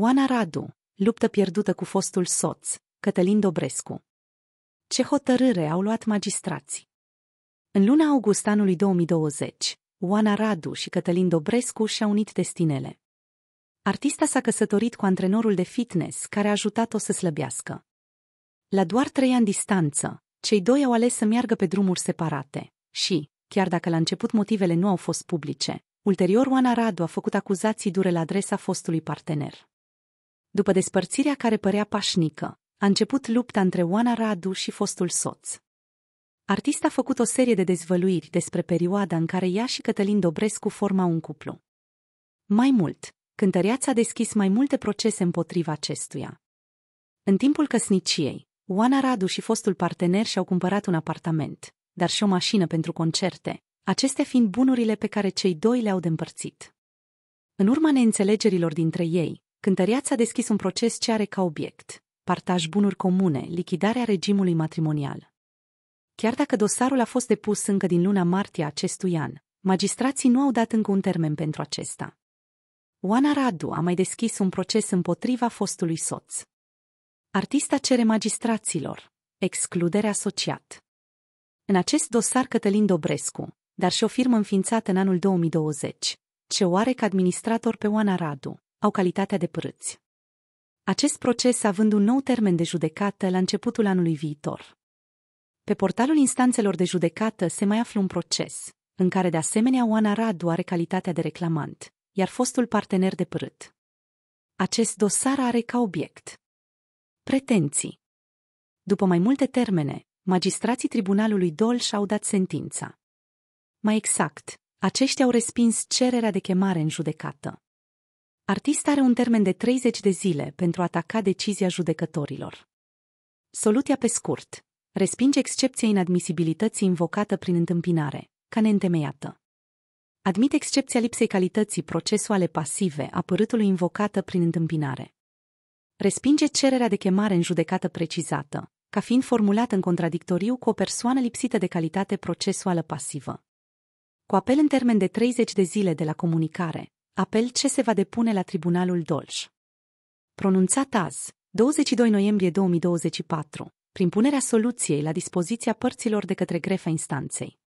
Oana Radu, luptă pierdută cu fostul soț, Cătălin Dobrescu. Ce hotărâre au luat magistrații? În luna august anului 2020, Oana Radu și Cătălin Dobrescu și-au unit destinele. Artista s-a căsătorit cu antrenorul de fitness care a ajutat-o să slăbească. La doar trei ani distanță, cei doi au ales să meargă pe drumuri separate și, chiar dacă la început motivele nu au fost publice, ulterior Oana Radu a făcut acuzații dure la adresa fostului partener după despărțirea care părea pașnică, a început lupta între Oana Radu și fostul soț. Artista a făcut o serie de dezvăluiri despre perioada în care ea și Cătălin Dobrescu forma un cuplu. Mai mult, cântăreața a deschis mai multe procese împotriva acestuia. În timpul căsniciei, Oana Radu și fostul partener și-au cumpărat un apartament, dar și o mașină pentru concerte, acestea fiind bunurile pe care cei doi le-au de împărțit. În urma neînțelegerilor dintre ei, Cântăreața a deschis un proces ce are ca obiect partaj bunuri comune, lichidarea regimului matrimonial. Chiar dacă dosarul a fost depus încă din luna martie acestui an, magistrații nu au dat încă un termen pentru acesta. Oana Radu a mai deschis un proces împotriva fostului soț. Artista cere magistraților excludere asociat. În acest dosar Cătălin Dobrescu, dar și o firmă înființată în anul 2020, ce oare ca administrator pe Oana Radu, au calitatea de părâți. Acest proces având un nou termen de judecată la începutul anului viitor. Pe portalul instanțelor de judecată se mai află un proces, în care de asemenea Oana Radu are calitatea de reclamant, iar fostul partener de părât. Acest dosar are ca obiect pretenții. După mai multe termene, magistrații tribunalului Dol și-au dat sentința. Mai exact, aceștia au respins cererea de chemare în judecată. Artist are un termen de 30 de zile pentru a ataca decizia judecătorilor. Soluția pe scurt. Respinge excepția inadmisibilității invocată prin întâmpinare, ca neîntemeiată. Admite excepția lipsei calității procesuale pasive a părâtului invocată prin întâmpinare. Respinge cererea de chemare în judecată precizată, ca fiind formulată în contradictoriu cu o persoană lipsită de calitate procesuală pasivă. Cu apel în termen de 30 de zile de la comunicare, Apel ce se va depune la Tribunalul Dolj. Pronunțat azi, 22 noiembrie 2024, prin punerea soluției la dispoziția părților de către grefa instanței.